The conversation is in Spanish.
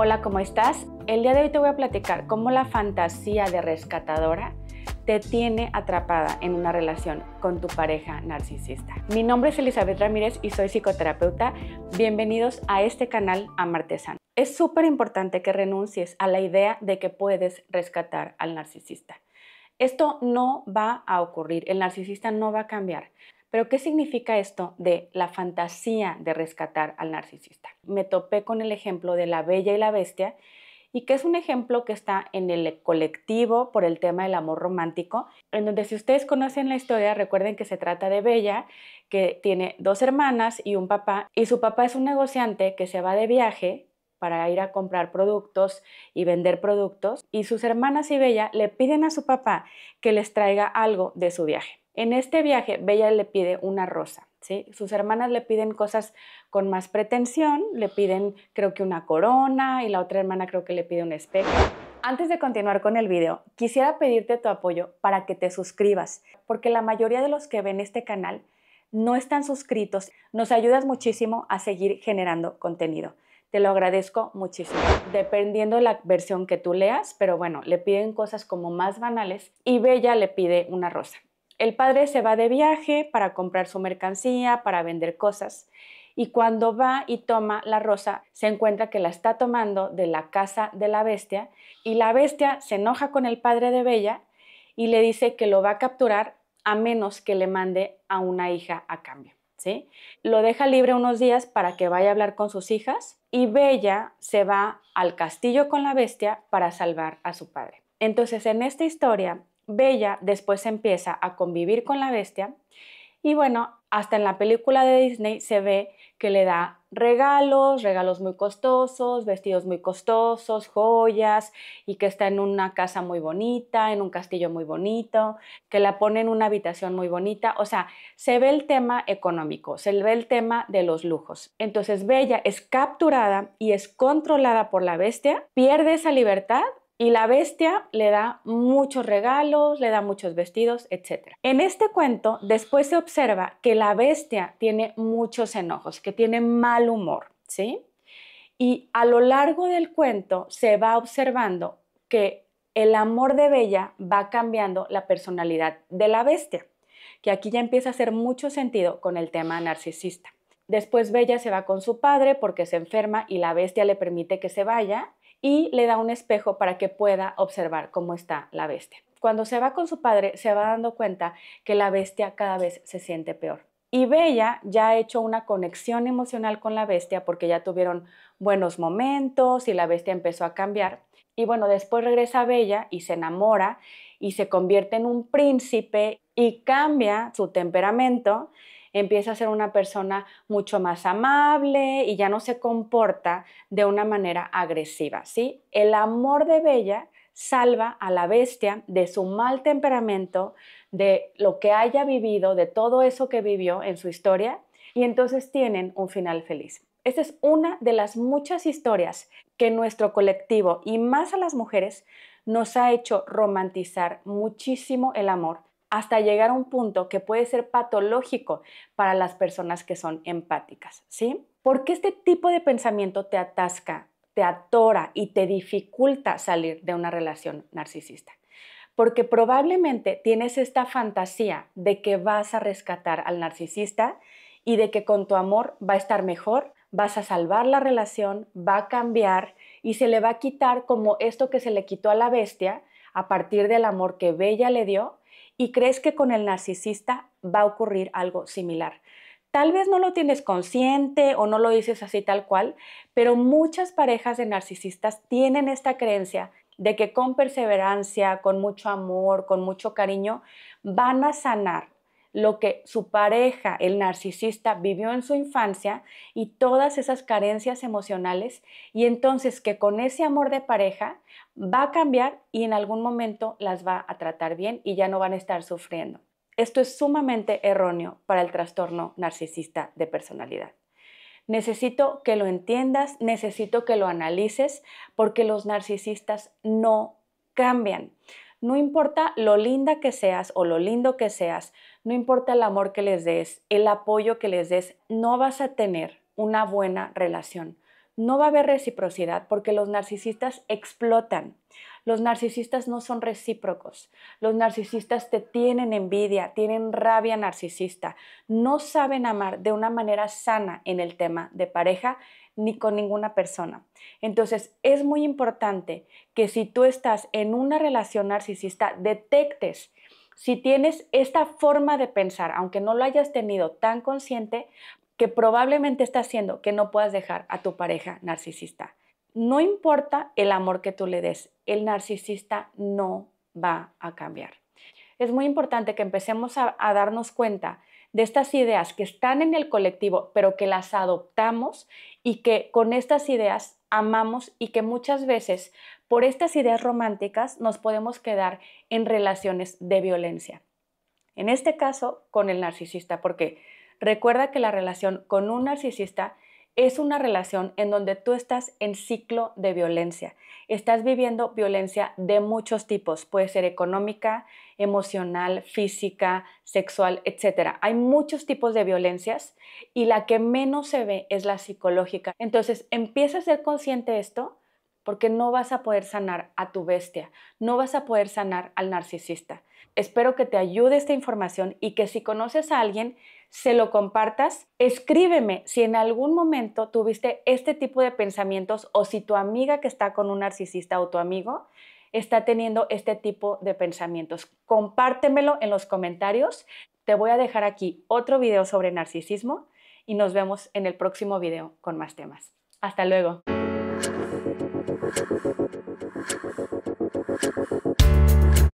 Hola, ¿cómo estás? El día de hoy te voy a platicar cómo la fantasía de rescatadora te tiene atrapada en una relación con tu pareja narcisista. Mi nombre es Elizabeth Ramírez y soy psicoterapeuta. Bienvenidos a este canal Amartesan. Es súper importante que renuncies a la idea de que puedes rescatar al narcisista. Esto no va a ocurrir, el narcisista no va a cambiar. Pero ¿qué significa esto de la fantasía de rescatar al narcisista? Me topé con el ejemplo de la Bella y la Bestia y que es un ejemplo que está en el colectivo por el tema del amor romántico, en donde si ustedes conocen la historia, recuerden que se trata de Bella, que tiene dos hermanas y un papá, y su papá es un negociante que se va de viaje para ir a comprar productos y vender productos, y sus hermanas y Bella le piden a su papá que les traiga algo de su viaje. En este viaje, Bella le pide una rosa. ¿sí? Sus hermanas le piden cosas con más pretensión, le piden creo que una corona y la otra hermana creo que le pide un espejo. Antes de continuar con el video, quisiera pedirte tu apoyo para que te suscribas, porque la mayoría de los que ven este canal no están suscritos. Nos ayudas muchísimo a seguir generando contenido. Te lo agradezco muchísimo. Dependiendo de la versión que tú leas, pero bueno, le piden cosas como más banales y Bella le pide una rosa. El padre se va de viaje para comprar su mercancía, para vender cosas, y cuando va y toma la rosa, se encuentra que la está tomando de la casa de la bestia, y la bestia se enoja con el padre de Bella y le dice que lo va a capturar a menos que le mande a una hija a cambio. ¿sí? Lo deja libre unos días para que vaya a hablar con sus hijas y Bella se va al castillo con la bestia para salvar a su padre. Entonces, en esta historia, Bella después empieza a convivir con la bestia y bueno, hasta en la película de Disney se ve que le da regalos, regalos muy costosos, vestidos muy costosos, joyas y que está en una casa muy bonita, en un castillo muy bonito, que la pone en una habitación muy bonita. O sea, se ve el tema económico, se ve el tema de los lujos. Entonces Bella es capturada y es controlada por la bestia, pierde esa libertad y la bestia le da muchos regalos, le da muchos vestidos, etc. En este cuento después se observa que la bestia tiene muchos enojos, que tiene mal humor, ¿sí? Y a lo largo del cuento se va observando que el amor de Bella va cambiando la personalidad de la bestia, que aquí ya empieza a hacer mucho sentido con el tema narcisista. Después Bella se va con su padre porque se enferma y la bestia le permite que se vaya y le da un espejo para que pueda observar cómo está la bestia. Cuando se va con su padre, se va dando cuenta que la bestia cada vez se siente peor. Y Bella ya ha hecho una conexión emocional con la bestia porque ya tuvieron buenos momentos y la bestia empezó a cambiar. Y bueno, después regresa Bella y se enamora y se convierte en un príncipe y cambia su temperamento empieza a ser una persona mucho más amable y ya no se comporta de una manera agresiva, ¿sí? El amor de Bella salva a la bestia de su mal temperamento, de lo que haya vivido, de todo eso que vivió en su historia, y entonces tienen un final feliz. Esta es una de las muchas historias que nuestro colectivo y más a las mujeres nos ha hecho romantizar muchísimo el amor hasta llegar a un punto que puede ser patológico para las personas que son empáticas, ¿sí? Porque este tipo de pensamiento te atasca, te atora y te dificulta salir de una relación narcisista? Porque probablemente tienes esta fantasía de que vas a rescatar al narcisista y de que con tu amor va a estar mejor, vas a salvar la relación, va a cambiar y se le va a quitar como esto que se le quitó a la bestia a partir del amor que Bella le dio y crees que con el narcisista va a ocurrir algo similar. Tal vez no lo tienes consciente o no lo dices así tal cual, pero muchas parejas de narcisistas tienen esta creencia de que con perseverancia, con mucho amor, con mucho cariño, van a sanar lo que su pareja, el narcisista, vivió en su infancia y todas esas carencias emocionales y entonces que con ese amor de pareja va a cambiar y en algún momento las va a tratar bien y ya no van a estar sufriendo. Esto es sumamente erróneo para el trastorno narcisista de personalidad. Necesito que lo entiendas, necesito que lo analices porque los narcisistas no cambian. No importa lo linda que seas o lo lindo que seas, no importa el amor que les des, el apoyo que les des, no vas a tener una buena relación. No va a haber reciprocidad porque los narcisistas explotan. Los narcisistas no son recíprocos. Los narcisistas te tienen envidia, tienen rabia narcisista. No saben amar de una manera sana en el tema de pareja ni con ninguna persona. Entonces, es muy importante que si tú estás en una relación narcisista, detectes si tienes esta forma de pensar, aunque no lo hayas tenido tan consciente, que probablemente está haciendo que no puedas dejar a tu pareja narcisista. No importa el amor que tú le des, el narcisista no va a cambiar. Es muy importante que empecemos a, a darnos cuenta de estas ideas que están en el colectivo, pero que las adoptamos y que con estas ideas amamos y que muchas veces por estas ideas románticas nos podemos quedar en relaciones de violencia. En este caso, con el narcisista, porque recuerda que la relación con un narcisista es una relación en donde tú estás en ciclo de violencia. Estás viviendo violencia de muchos tipos. Puede ser económica, emocional, física, sexual, etc. Hay muchos tipos de violencias y la que menos se ve es la psicológica. Entonces empieza a ser consciente de esto porque no vas a poder sanar a tu bestia, no vas a poder sanar al narcisista. Espero que te ayude esta información y que si conoces a alguien se lo compartas. Escríbeme si en algún momento tuviste este tipo de pensamientos o si tu amiga que está con un narcisista o tu amigo está teniendo este tipo de pensamientos. Compártemelo en los comentarios. Te voy a dejar aquí otro video sobre narcisismo y nos vemos en el próximo video con más temas. Hasta luego.